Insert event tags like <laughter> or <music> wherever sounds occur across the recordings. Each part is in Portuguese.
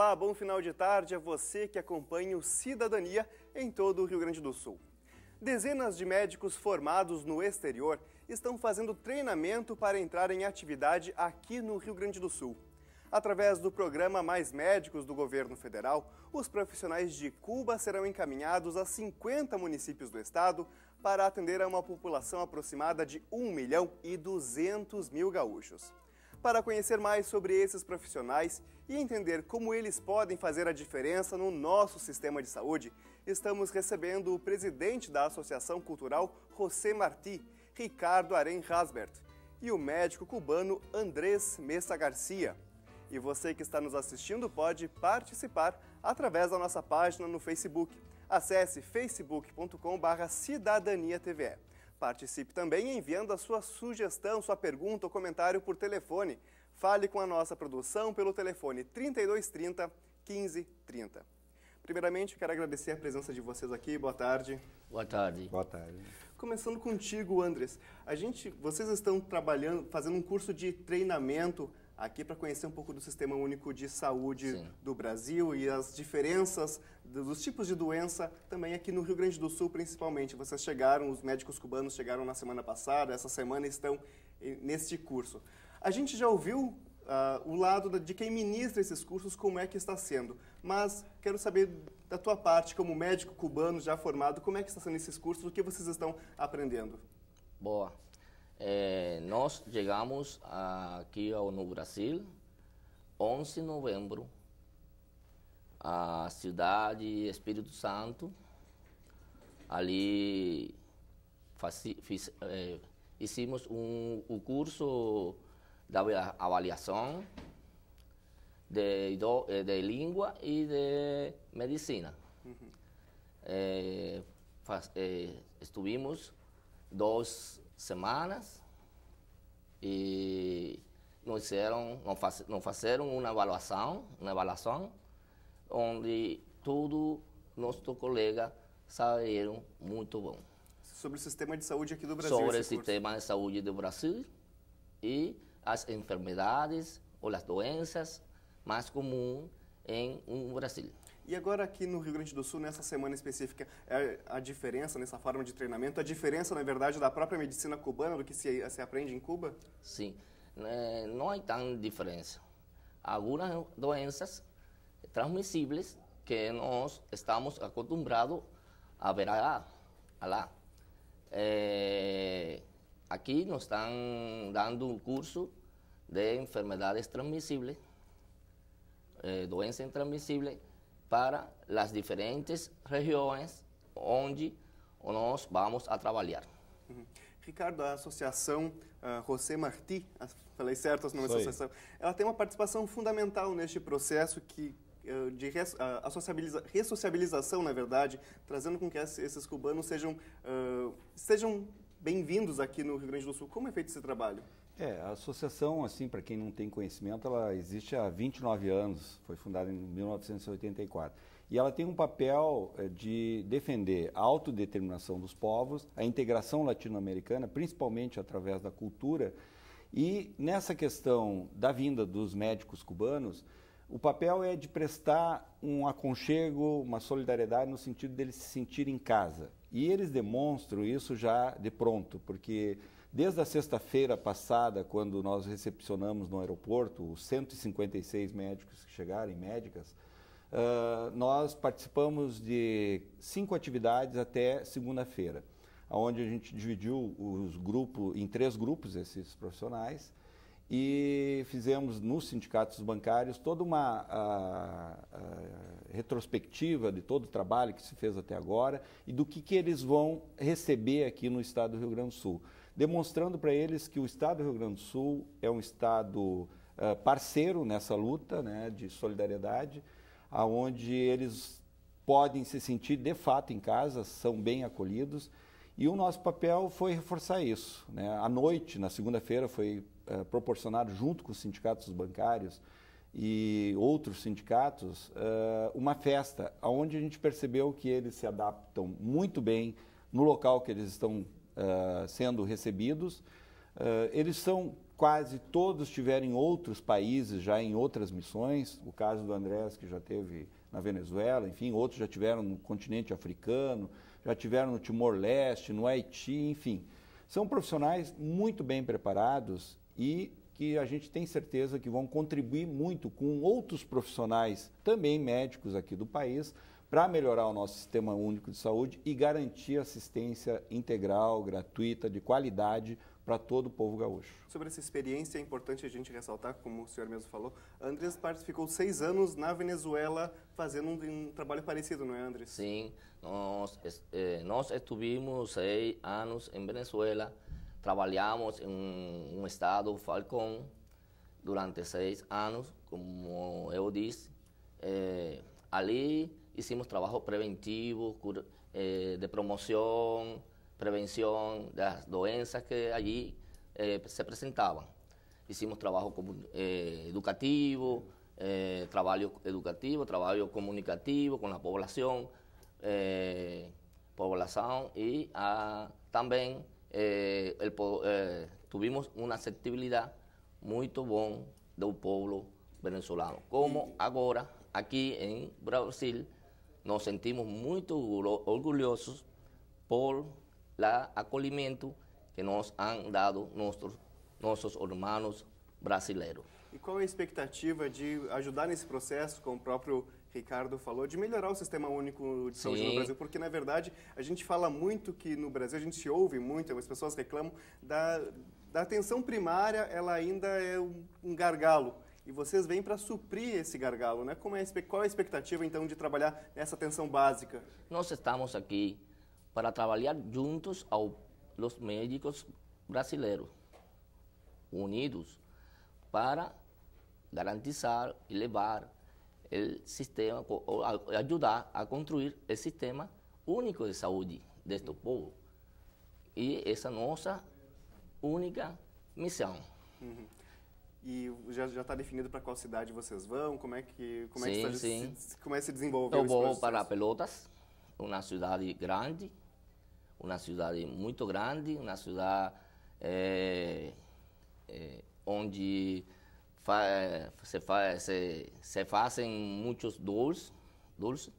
Olá, bom final de tarde a você que acompanha o Cidadania em todo o Rio Grande do Sul. Dezenas de médicos formados no exterior estão fazendo treinamento para entrar em atividade aqui no Rio Grande do Sul. Através do programa Mais Médicos do governo federal, os profissionais de Cuba serão encaminhados a 50 municípios do estado para atender a uma população aproximada de 1 milhão e 200 mil gaúchos. Para conhecer mais sobre esses profissionais e entender como eles podem fazer a diferença no nosso sistema de saúde, estamos recebendo o presidente da Associação Cultural José Martí, Ricardo Arém Rasbert, e o médico cubano Andrés Mesa Garcia. E você que está nos assistindo pode participar através da nossa página no Facebook. Acesse facebook.com/cidadaniatve. Participe também enviando a sua sugestão, sua pergunta ou comentário por telefone. Fale com a nossa produção pelo telefone 3230 1530. Primeiramente, quero agradecer a presença de vocês aqui. Boa tarde. Boa tarde. Boa tarde. Começando contigo, Andres. A gente, vocês estão trabalhando, fazendo um curso de treinamento aqui para conhecer um pouco do Sistema Único de Saúde Sim. do Brasil e as diferenças dos tipos de doença também aqui no Rio Grande do Sul, principalmente. Vocês chegaram, os médicos cubanos chegaram na semana passada, essa semana estão neste curso. A gente já ouviu Uh, o lado de quem ministra esses cursos, como é que está sendo. Mas quero saber da tua parte, como médico cubano já formado, como é que está sendo esses cursos, o que vocês estão aprendendo? Boa. É, eh, nós chegamos aqui ao, no Brasil 11 de novembro, a cidade Espírito Santo. Ali fiz, fizemos eh, um, um curso da avaliação de, de eh, língua e de medicina. Uhum. faz, estuvimos dois semanas e não fizeram, não, faz, não fizeram uma avaliação, uma avaliação onde todo nosso colega saíram muito bom. Sobre o sistema de saúde aqui do Brasil. Sobre o sistema curso. de saúde do Brasil e as enfermidades ou as doenças mais comuns em um Brasil. E agora aqui no Rio Grande do Sul, nessa semana específica, é a diferença nessa forma de treinamento, a diferença, na verdade, da própria medicina cubana do que se, se aprende em Cuba? Sim, é, não há tanta diferença. Algumas doenças transmissíveis que nós estamos acostumados a ver lá. lá. É, aqui nos estão dando um curso de enfermidades transmissíveis, é, doenças transmissíveis, para as diferentes regiões onde nós vamos a trabalhar. Uhum. Ricardo, a associação uh, José Martí, ah, falei certo o nome da associação, ela tem uma participação fundamental neste processo que eh, de res, uh, ressociabilização, na verdade, trazendo com que esses cubanos sejam, uh, sejam bem-vindos aqui no Rio Grande do Sul. Como é feito esse trabalho? É, a associação, assim, para quem não tem conhecimento, ela existe há 29 anos, foi fundada em 1984. E ela tem um papel eh, de defender a autodeterminação dos povos, a integração latino-americana, principalmente através da cultura. E nessa questão da vinda dos médicos cubanos, o papel é de prestar um aconchego, uma solidariedade no sentido deles se sentirem em casa. E eles demonstram isso já de pronto, porque Desde a sexta-feira passada, quando nós recepcionamos no aeroporto os 156 médicos que chegaram, médicas, uh, nós participamos de cinco atividades até segunda-feira, onde a gente dividiu os grupos em três grupos esses profissionais e fizemos nos sindicatos bancários toda uma a, ah, a ah, retrospectiva de todo o trabalho que se fez até agora e do que, que eles vão receber aqui no estado do Rio Grande do Sul demonstrando para eles que o Estado do Rio Grande do Sul é um Estado uh, parceiro nessa luta né, de solidariedade, aonde eles podem se sentir de fato em casa, são bem acolhidos. E o nosso papel foi reforçar isso. Né? À noite, na segunda-feira, foi uh, proporcionado, junto com os sindicatos bancários e outros sindicatos, uh, uma festa, onde a gente percebeu que eles se adaptam muito bem no local que eles estão ah, sendo recebidos. Uh, eles são quase todos tiveram em outros países, já em outras missões. O caso do Andrés, que já teve na Venezuela, enfim, outros já tiveram no continente africano, já tiveram no Timor-Leste, no Haiti, enfim. São profissionais muito bem preparados e que a gente tem certeza que vão contribuir muito com outros profissionais, também médicos aqui do país, para melhorar o nosso sistema único de saúde e garantir assistência integral, gratuita, de qualidade para todo o povo gaúcho. Sobre essa experiência, é importante a gente ressaltar, como o senhor mesmo falou, Andres ficou seis anos na Venezuela fazendo um, um trabalho parecido, não é, Andres? Sim, nós, eh, nós estivemos seis anos em Venezuela, trabalhamos em um, um estado, Falcão, durante seis anos, como eu disse. Eh, ali hicimos trabajo preventivo, eh, de promoción, prevención de las dolencias que allí eh, se presentaban. Hicimos trabajo eh, educativo, trabajo educativo, trabajo comunicativo con la población, población y ah, también tuvimos una aceptabilidad muy buena del pueblo venezolano, como mm. ahora aquí en Brasil nos sentimos muito orgulhosos por o acolhimento que nos han dado nossos, nossos irmãos brasileiros. E qual é a expectativa de ajudar nesse processo, como o próprio Ricardo falou, de melhorar o sistema único de saúde Sim. no Brasil? Porque, na verdade, a gente fala muito que no Brasil, a gente se ouve muito, as pessoas reclamam da, da atenção primária, ela ainda é um gargalo. E vocês vêm para suprir esse gargalo, né? Como é, qual é a expectativa, então, de trabalhar nessa atenção básica? Nós estamos aqui para trabalhar juntos aos médicos brasileiros, unidos, para garantizar e levar o sistema, ajudar a construir o sistema único de saúde deste povo. E essa é nossa única missão. Uhum. E já está definido para qual cidade vocês vão? Como é que como sim, é que sim. Se, como é se desenvolve Eu vou para Pelotas, uma cidade grande, uma cidade muito grande, uma cidade é, é, onde fa, se, se, se fazem muitos doces, doces.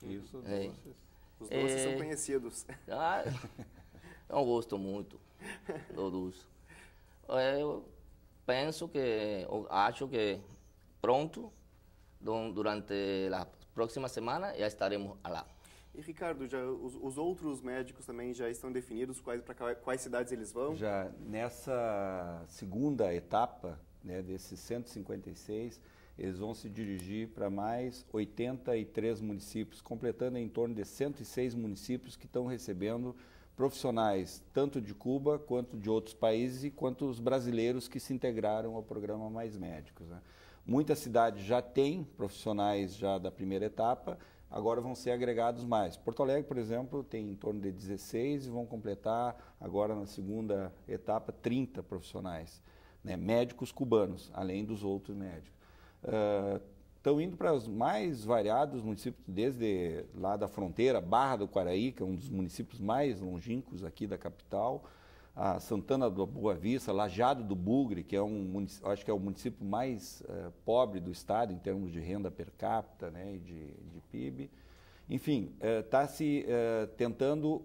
Isso, é. doces. Os doces são eh, conhecidos. Ah, não <laughs> gosto muito do doce. <laughs> Eu, penso que, acho que pronto, durante a próxima semana já estaremos lá. E Ricardo, já, os, os, outros médicos também já estão definidos quais para quais cidades eles vão? Já nessa segunda etapa né, desses 156, eles vão se dirigir para mais 83 municípios, completando em torno de 106 municípios que estão recebendo profissionais, tanto de Cuba quanto de outros países e quanto os brasileiros que se integraram ao programa Mais Médicos. Né? Muitas cidades já têm profissionais já da primeira etapa, agora vão ser agregados mais. Porto Alegre, por exemplo, tem em torno de 16 e vão completar agora na segunda etapa 30 profissionais, né? médicos cubanos, além dos outros médicos. Uh, estão indo para os mais variados municípios, desde lá da fronteira, Barra do Quaraí, que é um dos municípios mais longínquos aqui da capital, a Santana da Boa Vista, Lajado do Bugre, que é um acho que é o município mais eh, pobre do estado em termos de renda per capita né, e de, de PIB. Enfim, está eh, se eh, tentando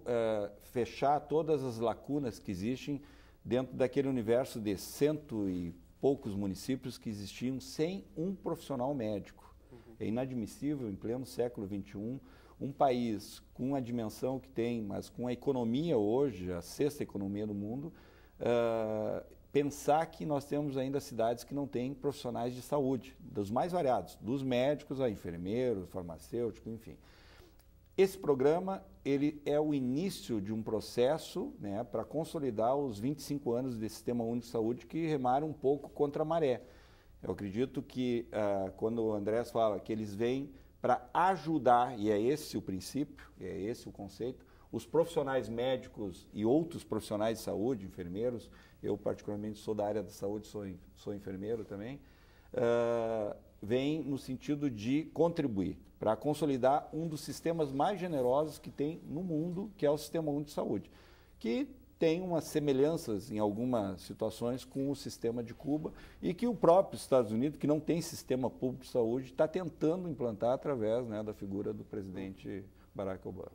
fechar todas as lacunas que existem dentro daquele universo de cento e poucos municípios que existiam sem um profissional médico. Uhum. É inadmissível, em pleno século XXI, um país com a dimensão que tem, mas com a economia hoje, a sexta economia do mundo, uh, pensar que nós temos ainda cidades que não têm profissionais de saúde, dos mais variados, dos médicos a enfermeiros, farmacêutico, enfim. Esse programa ele é o início de um processo né, para consolidar os 25 anos desse Sistema Único de Saúde que remaram um pouco contra a maré. Eu acredito que uh, quando o Andrés fala que eles vêm para ajudar, e é esse o princípio, é esse o conceito, os profissionais médicos e outros profissionais de saúde, enfermeiros, eu particularmente sou da área da saúde, sou, sou enfermeiro também, uh, vem no sentido de contribuir para consolidar um dos sistemas mais generosos que tem no mundo, que é o Sistema Único de Saúde, que tem umas semelhanças em algumas situações com o sistema de Cuba e que o próprio Estados Unidos, que não tem sistema público de saúde, está tentando implantar através né, da figura do presidente Barack Obama.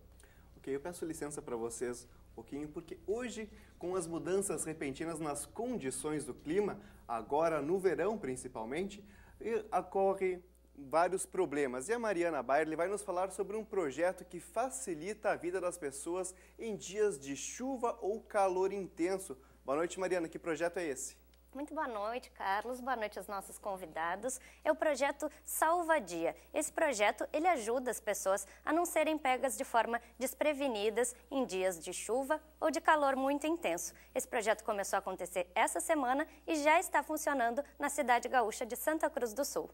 Ok, eu peço licença para vocês um pouquinho porque hoje, com as mudanças repentinas nas condições do clima, agora no verão principalmente, e ocorrem vários problemas. E a Mariana Bairle vai nos falar sobre um projeto que facilita a vida das pessoas em dias de chuva ou calor intenso. Boa noite, Mariana. Que projeto é esse? Muito boa noite, Carlos. Boa noite aos nossos convidados. É o projeto Salva Dia. Esse projeto, ele ajuda as pessoas a não serem pegas de forma desprevenidas em dias de chuva ou de calor muito intenso. Esse projeto começou a acontecer essa semana e já está funcionando na cidade gaúcha de Santa Cruz do Sul.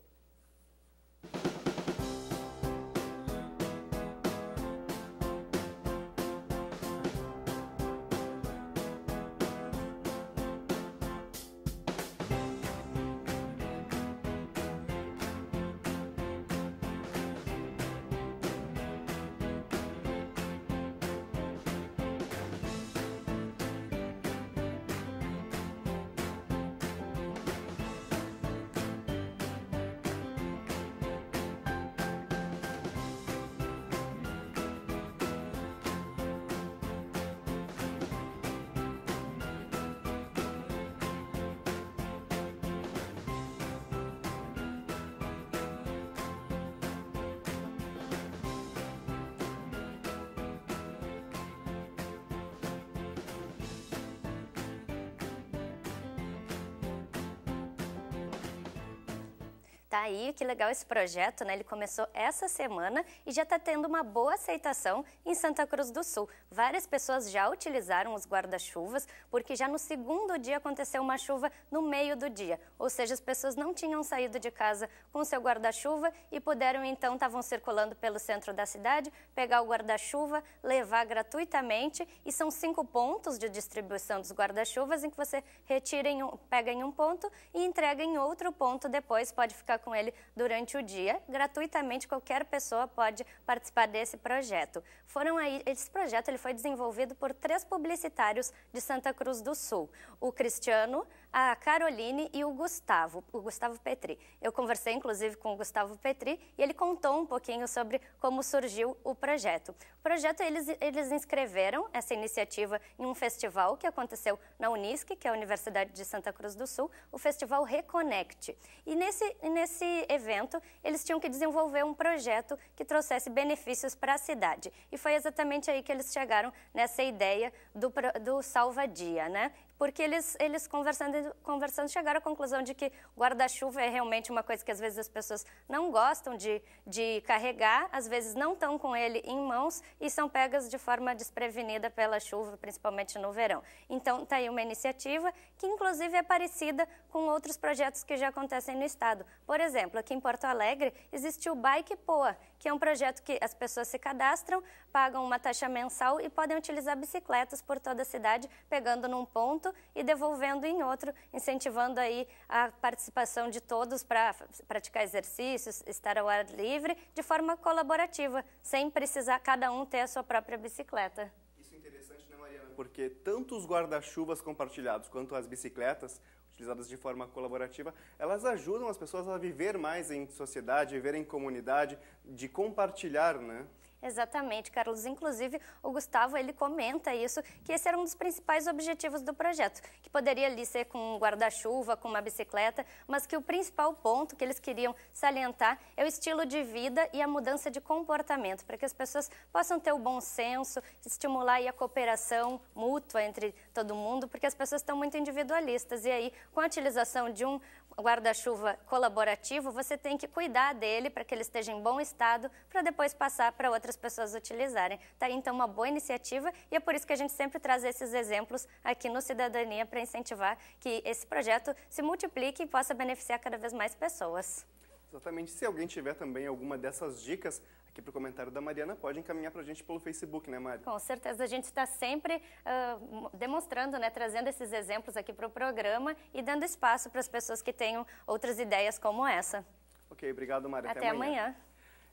Tá aí. Que legal esse projeto, né? Ele começou essa semana e já está tendo uma boa aceitação em Santa Cruz do Sul. Várias pessoas já utilizaram os guarda-chuvas, porque já no segundo dia aconteceu uma chuva no meio do dia. Ou seja, as pessoas não tinham saído de casa com seu guarda-chuva e puderam, então, estavam circulando pelo centro da cidade, pegar o guarda-chuva, levar gratuitamente. E são cinco pontos de distribuição dos guarda-chuvas em que você retira em um, pega em um ponto e entrega em outro ponto depois. Pode ficar com ele durante o dia. Gratuitamente, qualquer pessoa pode participar desse projeto. Foram aí, esse projeto ele foi desenvolvido por três publicitários de Santa Cruz do Sul. O Cristiano, a Caroline e o Gustavo, o Gustavo Petri. Eu conversei inclusive com o Gustavo Petri e ele contou um pouquinho sobre como surgiu o projeto. O projeto eles, eles inscreveram essa iniciativa em um festival que aconteceu na Unisc, que é a Universidade de Santa Cruz do Sul, o Festival Reconnect. E nesse, nesse evento eles tinham que desenvolver um projeto que trouxesse benefícios para a cidade. E foi exatamente aí que eles chegaram nessa ideia do, do Salva Dia, né? porque eles, eles conversando, conversando chegaram à conclusão de que guarda-chuva é realmente uma coisa que às vezes as pessoas não gostam de, de carregar, às vezes não estão com ele em mãos e são pegas de forma desprevenida pela chuva, principalmente no verão. Então, está aí uma iniciativa que, inclusive, é parecida com outros projetos que já acontecem no estado. Por exemplo, aqui em Porto Alegre existe o Bike Poa, que é um projeto que as pessoas se cadastram, pagam uma taxa mensal e podem utilizar bicicletas por toda a cidade, pegando num ponto e devolvendo em outro, incentivando aí a participação de todos para praticar exercícios, estar ao ar livre, de forma colaborativa, sem precisar cada um ter a sua própria bicicleta Isso é interessante, né, Mariana? porque tanto os guarda-chuvas compartilhados quanto as bicicletas utilizadas de forma colaborativa, elas ajudam as pessoas a viver mais em sociedade, viver em comunidade, de compartilhar, né? Exatamente, Carlos. Inclusive, o Gustavo ele comenta isso, que esse era um dos principais objetivos do projeto, que poderia ali ser com um guarda-chuva, com uma bicicleta, mas que o principal ponto que eles queriam salientar é o estilo de vida e a mudança de comportamento, para que as pessoas possam ter o bom senso, estimular a cooperação mútua entre todo mundo, porque as pessoas estão muito individualistas e aí, com a utilização de um guarda-chuva colaborativo, você tem que cuidar dele para que ele esteja em bom estado, para depois passar para outras pessoas utilizarem. Tá aí, então, uma boa iniciativa e é por isso que a gente sempre traz esses exemplos aqui no Cidadania para incentivar que esse projeto se multiplique e possa beneficiar cada vez mais pessoas. Exatamente. Se alguém tiver também alguma dessas dicas aqui para o comentário da Mariana, pode encaminhar para a gente pelo Facebook, né, Mari? Com certeza. A gente está sempre uh, demonstrando, né, trazendo esses exemplos aqui para o programa e dando espaço para as pessoas que tenham outras ideias como essa. Ok, obrigado, Mari. Até, Até amanhã. amanhã.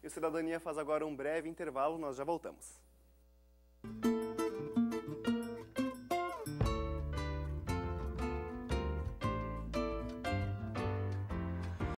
E o Cidadania faz agora um breve intervalo, nós já voltamos.